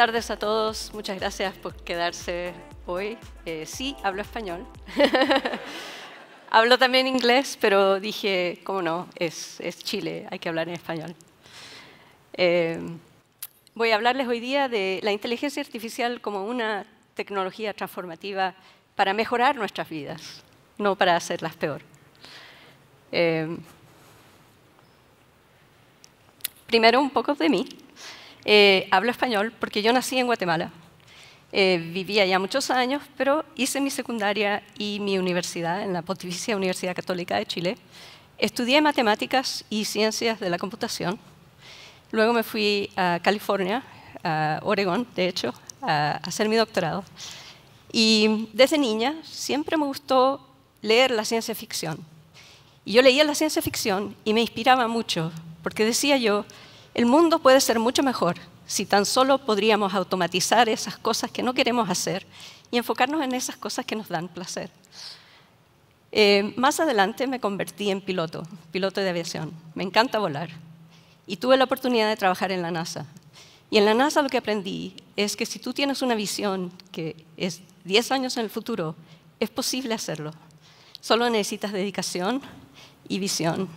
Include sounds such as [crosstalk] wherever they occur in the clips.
tardes a todos, muchas gracias por quedarse hoy. Eh, sí, hablo español. [laughs] hablo también inglés, pero dije, cómo no, es, es Chile, hay que hablar en español. Em, voy a hablarles hoy día de la inteligencia artificial como una tecnología transformativa para mejorar nuestras vidas, no para hacerlas peor. Em, primero, un poco de mí. Eh, hablo español porque yo nací en Guatemala. Eh, viví allá muchos años, pero hice mi secundaria y mi universidad en la Pontificia Universidad Católica de Chile. Estudié matemáticas y ciencias de la computación. Luego me fui a California, a Oregón, de hecho, a hacer mi doctorado. Y desde niña siempre me gustó leer la ciencia ficción. Y yo leía la ciencia ficción y me inspiraba mucho, porque decía yo, el mundo puede ser mucho mejor si tan solo podríamos automatizar esas cosas que no queremos hacer y enfocarnos en esas cosas que nos dan placer. Eh, más adelante me convertí en piloto, piloto de aviación. Me encanta volar. Y tuve la oportunidad de trabajar en la NASA. Y en la NASA lo que aprendí es que si tú tienes una visión que es 10 años en el futuro, es posible hacerlo. Solo necesitas dedicación y visión.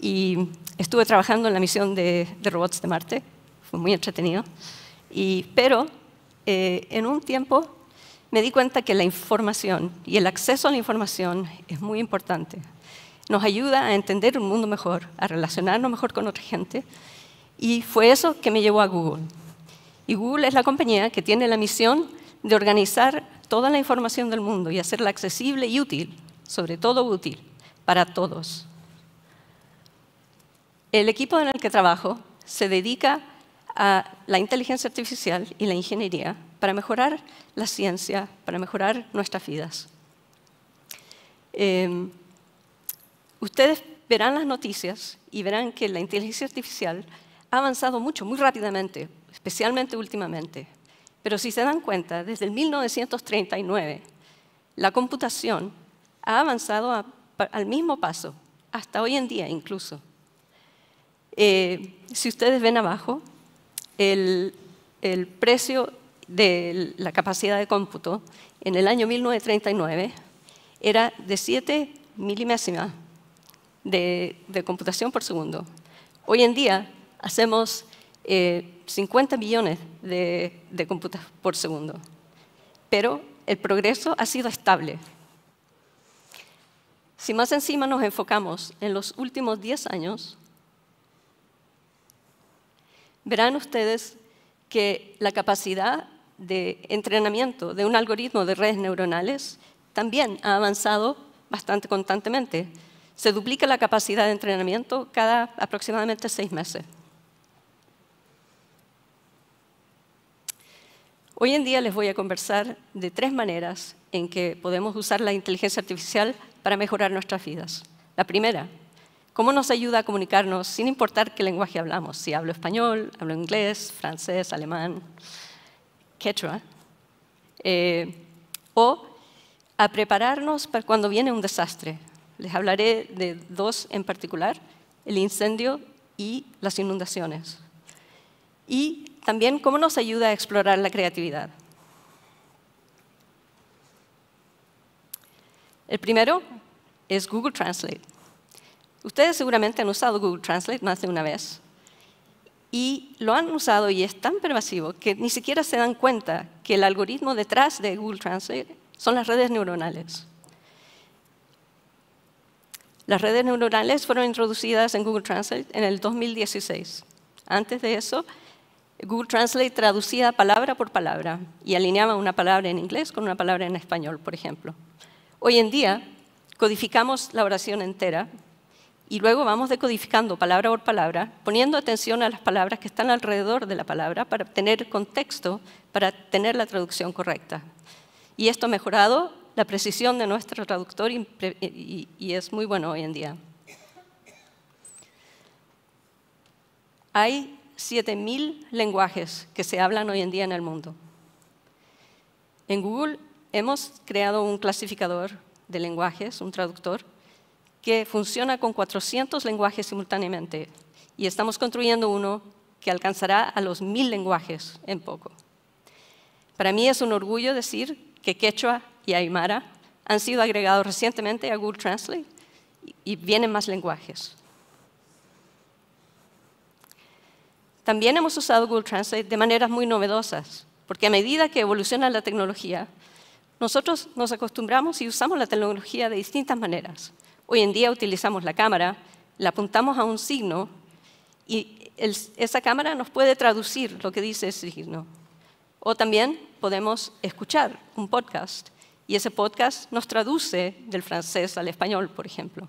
Y estuve trabajando en la misión de, robots de Marte, fue muy entretenido. Y, pero eh, en un tiempo me di cuenta que la información y el acceso a la información es muy importante. Nos ayuda a entender un mundo mejor, a relacionarnos mejor con otra gente. Y fue eso que me llevó a Google. Y Google es la compañía que tiene la misión de organizar toda la información del mundo y hacerla accesible y útil, sobre todo útil, para todos. El equipo en el que trabajo se dedica a la inteligencia artificial y la ingeniería para mejorar la ciencia, para mejorar nuestras vidas. Em, ustedes verán las noticias y verán que la inteligencia artificial ha avanzado mucho, muy rápidamente, especialmente últimamente. Pero si se dan cuenta, desde el 1939, la computación ha avanzado al mismo paso, hasta hoy en día incluso. Eh, si ustedes ven abajo, el, precio de la capacidad de cómputo en el año 1939 era de 7 milimésimas de, computación por segundo. Hoy en día hacemos 50 eh, millones de, de por segundo, pero el progreso ha sido estable. Si más encima nos enfocamos en los últimos 10 años, verán ustedes que la capacidad de entrenamiento de un algoritmo de redes neuronales también ha avanzado bastante constantemente. Se duplica la capacidad de entrenamiento cada aproximadamente seis meses. Hoy en día les voy a conversar de tres maneras en que podemos usar la inteligencia artificial para mejorar nuestras vidas. La primera, cómo nos ayuda a comunicarnos sin importar qué lenguaje hablamos, si hablo español, hablo inglés, francés, alemán, quechua, eh, o a prepararnos para cuando viene un desastre. Les hablaré de dos en particular, el incendio y las inundaciones. Y también cómo nos ayuda a explorar la creatividad. El primero es Google Translate. Ustedes seguramente han usado Google Translate más de una vez y lo han usado y es tan pervasivo que ni siquiera se dan cuenta que el algoritmo detrás de Google Translate son las redes neuronales. Las redes neuronales fueron introducidas en Google Translate en el 2016. Antes de eso, Google Translate traducía palabra por palabra y alineaba una palabra en inglés con una palabra en español, por ejemplo. Hoy en día, codificamos la oración entera y luego vamos decodificando palabra por palabra, poniendo atención a las palabras que están alrededor de la palabra para tener contexto, para tener la traducción correcta. Y esto ha mejorado la precisión de nuestro traductor y, y es muy bueno hoy en día. Hay 7.000 lenguajes que se hablan hoy en día en el mundo. En Google hemos creado un clasificador de lenguajes, un traductor, que funciona con 400 lenguajes simultáneamente y estamos construyendo uno que alcanzará a los 1000 lenguajes en poco. Para mí es un orgullo decir que quechua y aymara han sido agregados recientemente a Google Translate y vienen más lenguajes. También hemos usado Google Translate de maneras muy novedosas, porque a medida que evoluciona la tecnología, nosotros nos acostumbramos y usamos la tecnología de distintas maneras. Hoy en día utilizamos la cámara, la apuntamos a un signo y esa cámara nos puede traducir lo que dice ese signo. O también podemos escuchar un podcast y ese podcast nos traduce del francés al español, por ejemplo.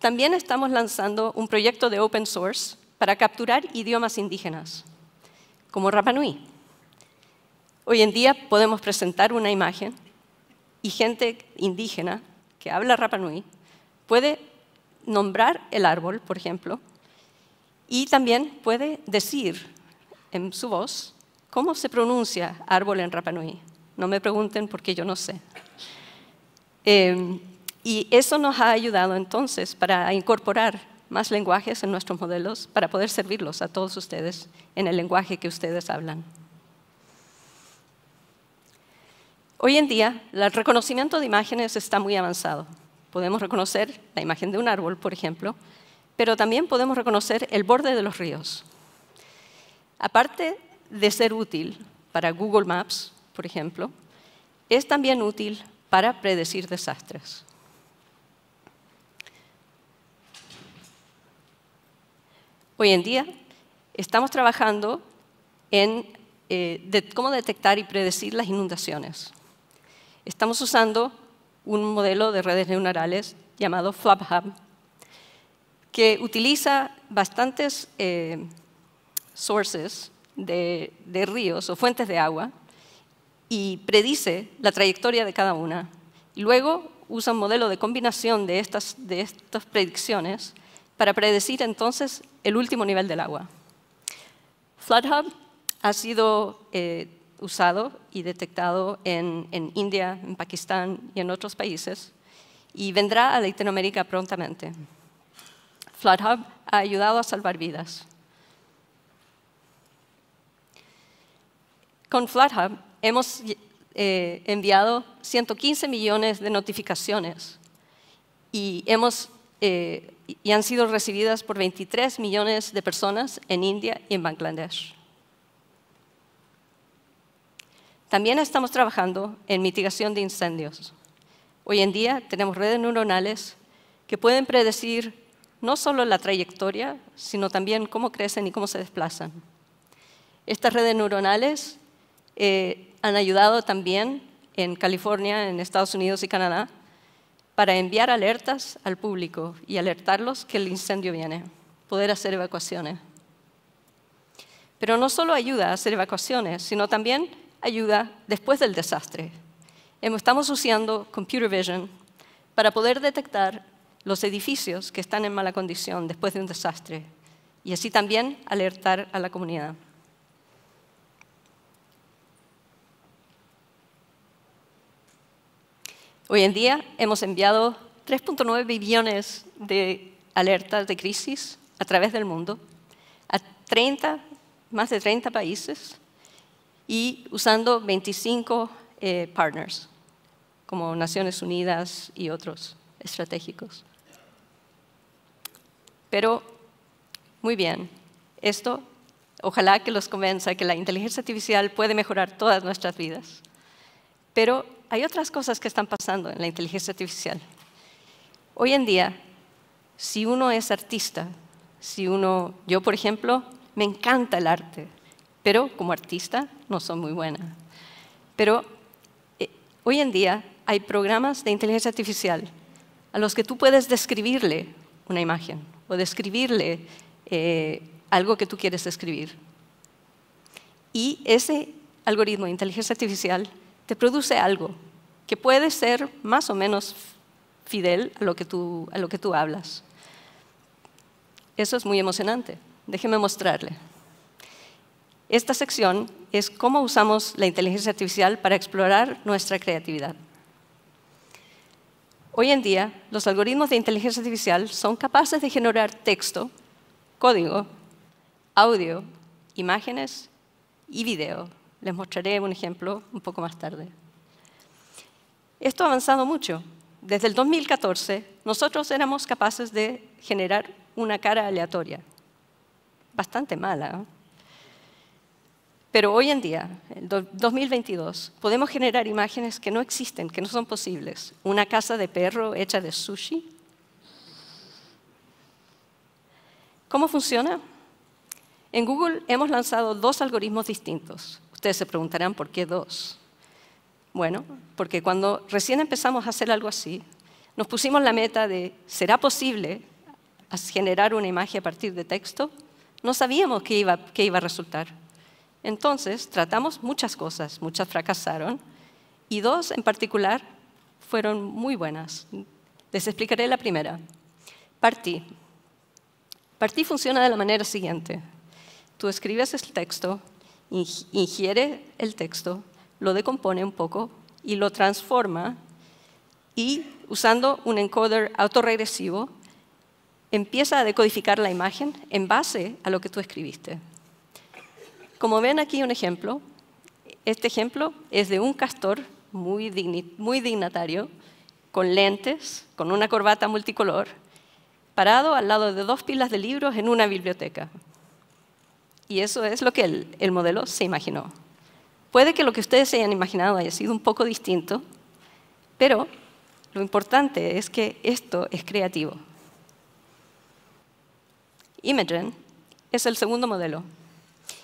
También estamos lanzando un proyecto de open source para capturar idiomas indígenas, como Rapanui. Hoy en día podemos presentar una imagen y gente indígena que habla Rapa Nui puede nombrar el árbol, por ejemplo, y también puede decir en su voz cómo se pronuncia árbol en Rapa Nui. No me pregunten porque yo no sé. Em, y eso nos ha ayudado entonces para incorporar más lenguajes en nuestros modelos para poder servirlos a todos ustedes en el lenguaje que ustedes hablan. Hoy en día, el reconocimiento de imágenes está muy avanzado. Podemos reconocer la imagen de un árbol, por ejemplo, pero también podemos reconocer el borde de los ríos. Aparte de ser útil para Google Maps, por ejemplo, es también útil para predecir desastres. Hoy en día estamos trabajando en eh, cómo detectar y predecir las inundaciones. Estamos usando un modelo de redes neuronales llamado FlubHub, que utiliza bastantes eh, sources de, ríos o fuentes de agua y predice la trayectoria de cada una. Luego usa un modelo de combinación de estas, de estas predicciones para predecir entonces el último nivel del agua. FloodHub ha sido eh, usado y detectado en, India, en Pakistán y en otros países, y vendrá a Latinoamérica prontamente. FlatHub ha ayudado a salvar vidas. Con FloodHub hemos eh, enviado 115 millones de notificaciones y, eh, y han sido recibidas por 23 millones de personas en India y en Bangladesh. También estamos trabajando en mitigación de incendios. Hoy en día tenemos redes neuronales que pueden predecir no solo la trayectoria, sino también cómo crecen y cómo se desplazan. Estas redes neuronales eh, han ayudado también en California, en Estados Unidos y Canadá para enviar alertas al público y alertarlos que el incendio viene, poder hacer evacuaciones. Pero no solo ayuda a hacer evacuaciones, sino también ayuda después del desastre. Em, estamos usando computer vision para poder detectar los edificios que están en mala condición después de un desastre y así también alertar a la comunidad. Hoy en día hemos enviado 3.9 billones de alertas de crisis a través del mundo a 30, más de 30 países y usando 25 eh, partners, como Naciones Unidas y otros estratégicos. Pero, muy bien, esto ojalá que los convenza que la inteligencia artificial puede mejorar todas nuestras vidas. Pero hay otras cosas que están pasando en la inteligencia artificial. Hoy en día, si uno es artista, si uno, yo por ejemplo, me encanta el arte, pero como artista no son muy buenas. Pero eh, hoy en día hay programas de inteligencia artificial a los que tú puedes describirle una imagen o describirle eh, algo que tú quieres describir. Y ese algoritmo de inteligencia artificial te produce algo que puede ser más o menos fidel a lo que tú hablas. Eso es muy emocionante. Déjeme mostrarle. Esta sección es cómo usamos la inteligencia artificial para explorar nuestra creatividad. Hoy en día, los algoritmos de inteligencia artificial son capaces de generar texto, código, audio, imágenes y video. Les mostraré un ejemplo un poco más tarde. Esto ha avanzado mucho. Desde el 2014, nosotros éramos capaces de generar una cara aleatoria. Bastante mala. ¿eh? Pero hoy en día, en 2022, podemos generar imágenes que no existen, que no son posibles. Una casa de perro hecha de sushi. ¿Cómo funciona? En Google hemos lanzado dos algoritmos distintos. Ustedes se preguntarán por qué dos. Bueno, porque cuando recién empezamos a hacer algo así, nos pusimos la meta de, ¿será posible generar una imagen a partir de texto? No sabíamos qué iba, qué iba a resultar. Entonces, tratamos muchas cosas, muchas fracasaron, y dos en particular fueron muy buenas. Les explicaré la primera. Partí. Partí funciona de la manera siguiente. Tú escribes el texto, ingiere el texto, lo decompone un poco y lo transforma y usando un encoder autorregresivo empieza a decodificar la imagen en base a lo que tú escribiste. Como ven aquí un ejemplo, este ejemplo es de un castor muy, dignatario, con lentes, con una corbata multicolor, parado al lado de dos pilas de libros en una biblioteca. Y eso es lo que el, modelo se imaginó. Puede que lo que ustedes se hayan imaginado haya sido un poco distinto, pero lo importante es que esto es creativo. Imagen es el segundo modelo,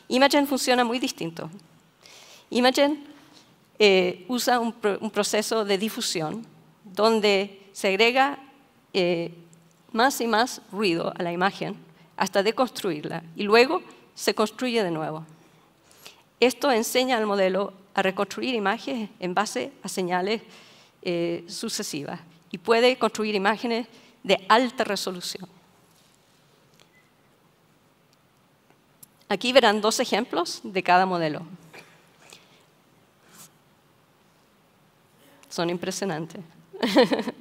Imagen funciona muy distinto. Imagen eh, usa un, proceso de difusión donde se agrega eh, más y más ruido a la imagen hasta deconstruirla y luego se construye de nuevo. Esto enseña al modelo a reconstruir imágenes en base a señales eh, sucesivas y puede construir imágenes de alta resolución. Aquí verán dos ejemplos de cada modelo. Son impresionantes. [laughs]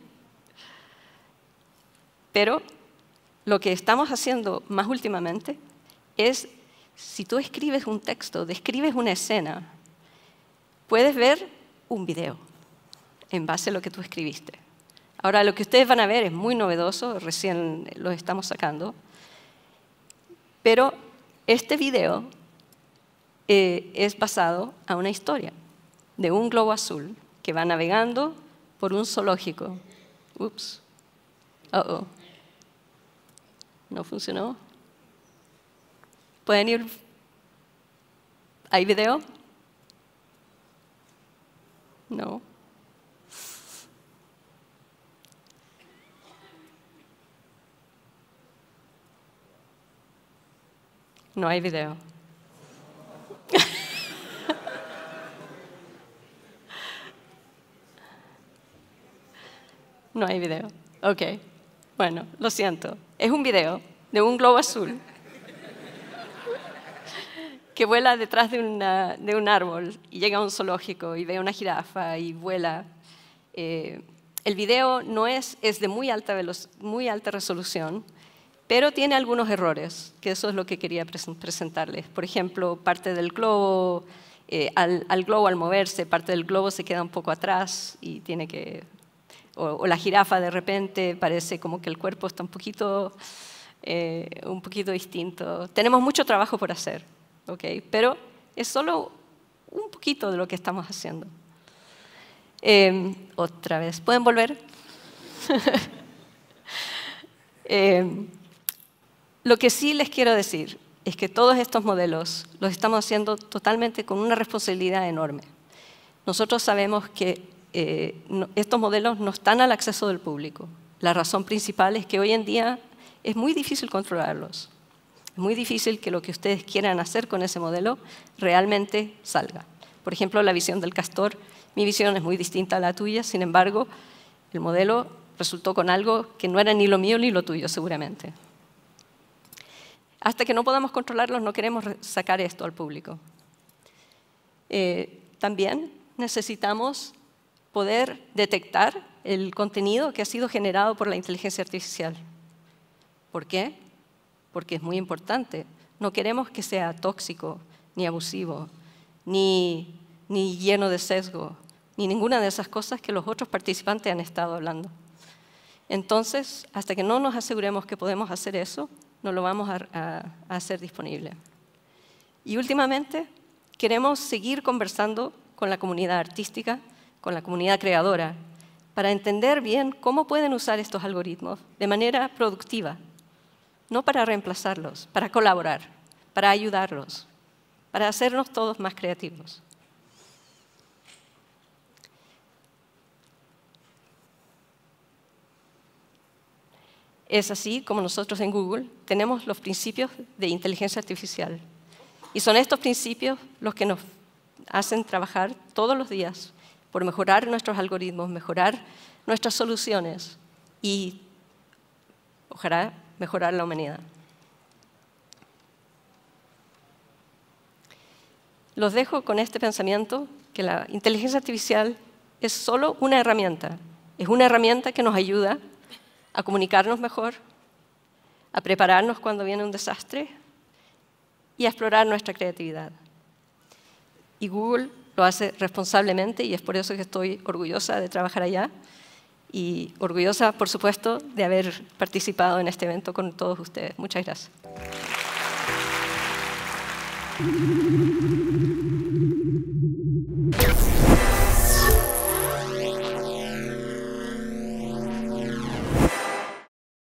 Pero lo que estamos haciendo más últimamente es, si tú escribes un texto, describes una escena, puedes ver un video en base a lo que tú escribiste. Ahora, lo que ustedes van a ver es muy novedoso, recién lo estamos sacando, pero este video eh, es basado a una historia de un globo azul que va navegando por un zoológico. Ups. Uh oh. No funcionó. ¿Pueden ir? ¿Hay video? No. No hay video. no hay video. Ok. Bueno, lo siento. Es un video de un globo azul que vuela detrás de, un árbol y llega a un zoológico y ve a una jirafa y vuela. Eh, el video no es, de muy alta, muy alta resolución, pero tiene algunos errores, que eso es lo que quería presentarles. Por ejemplo, parte del globo, eh, al, globo al moverse, parte del globo se queda un poco atrás y tiene que... O, la jirafa de repente parece como que el cuerpo está un poquito, eh, un poquito distinto. Tenemos mucho trabajo por hacer, ¿okay? pero es solo un poquito de lo que estamos haciendo. Em, otra vez, ¿pueden volver? [laughs] Eh, lo que sí les quiero decir es que todos estos modelos los estamos haciendo totalmente con una responsabilidad enorme. Nosotros sabemos que eh, estos modelos no están al acceso del público. La razón principal es que hoy en día es muy difícil controlarlos. Es muy difícil que lo que ustedes quieran hacer con ese modelo realmente salga. Por ejemplo, la visión del castor, mi visión es muy distinta a la tuya, sin embargo, el modelo resultó con algo que no era ni lo mío ni lo tuyo seguramente. Hasta que no podamos controlarlos, no queremos sacar esto al público. Eh, también necesitamos poder detectar el contenido que ha sido generado por la inteligencia artificial. ¿Por qué? Porque es muy importante. No queremos que sea tóxico, ni abusivo, ni lleno de sesgo, ni ninguna de esas cosas que los otros participantes han estado hablando. Entonces, hasta que no nos aseguremos que podemos hacer eso, no lo vamos a, a hacer disponible. Y últimamente, queremos seguir conversando con la comunidad artística, con la comunidad creadora, para entender bien cómo pueden usar estos algoritmos de manera productiva, no para reemplazarlos, para colaborar, para ayudarlos, para hacernos todos más creativos. Es así como nosotros en Google tenemos los principios de inteligencia artificial. Y son estos principios los que nos hacen trabajar todos los días por mejorar nuestros algoritmos, mejorar nuestras soluciones y, ojalá, mejorar la humanidad. Los dejo con este pensamiento, que la inteligencia artificial es solo una herramienta. Es una herramienta que nos ayuda a comunicarnos mejor, a prepararnos cuando viene un desastre y a explorar nuestra creatividad. Y Google lo hace responsablemente y es por eso que estoy orgullosa de trabajar allá y orgullosa, por supuesto, de haber participado en este evento con todos ustedes. Muchas gracias.